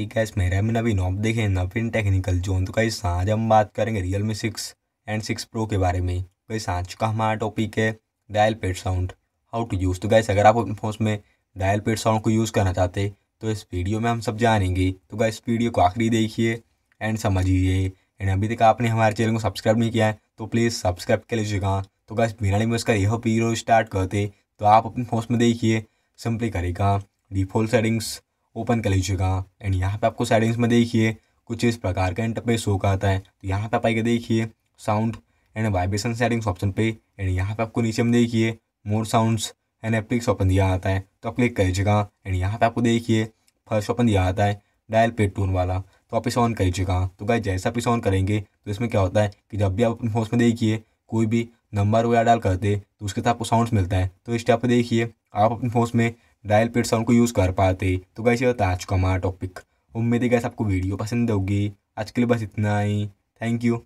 एक गैस मेरा मैंने अभी नॉप देखे ना टेक्निकल जोन तो कहीं आज हम बात करेंगे Realme six and six pro के बारे में कहीं आज का हमारा टॉपिक है dial pad sound how to use तो गैस अगर आप अपने फोन में डायल पेड साउंड को यूज़ करना चाहते तो इस वीडियो में हम सब जानेंगे तो गैस वीडियो को आखिरी देखिए एंड समझिए एंड अभी तक आपने हमारे चैनल को सब्सक्राइब नहीं किया है तो प्लीज़ सब्सक्राइब कर लीजिएगा तो गैस बिना नहीं उसका यह वीडियो स्टार्ट करते तो आप अपने फोन में देखिए सिंपली करेगा डिफॉल्ट सेटिंग्स ओपन कर लीजिएगा एंड यहाँ पे आपको सेटिंग्स में देखिए कुछ इस प्रकार का शो का आता है तो यहाँ पे आप आइए देखिए sound and vibration settings option पे एंड यहाँ पे आपको नीचे में देखिए मोर साउंड्स एंड एप्लिक्स ऑप्शन दिया आता है तो आप क्लिक कर लीजिएगा एंड यहाँ पे आपको देखिए फर्स्ट ऑप्शन दिया आता है डायल पेड टोन वाला तो आप इसे ऑन लीजिएगा तो गाय जैसा आप इसे ऑन करेंगे तो इसमें क्या होता है कि जब भी आप अपने फोन में देखिए कोई भी नंबर वगैरह डायल करते तो उसके साथ आपको साउंड्स मिलता है तो इस टाइप पर देखिए आप अपने फोन में डायल पेड साउंड को यूज़ कर पाते तो कैसे होता आज का हमारा टॉपिक उम्मीद है गैस आपको वीडियो पसंद होगी आज के लिए बस इतना ही थैंक यू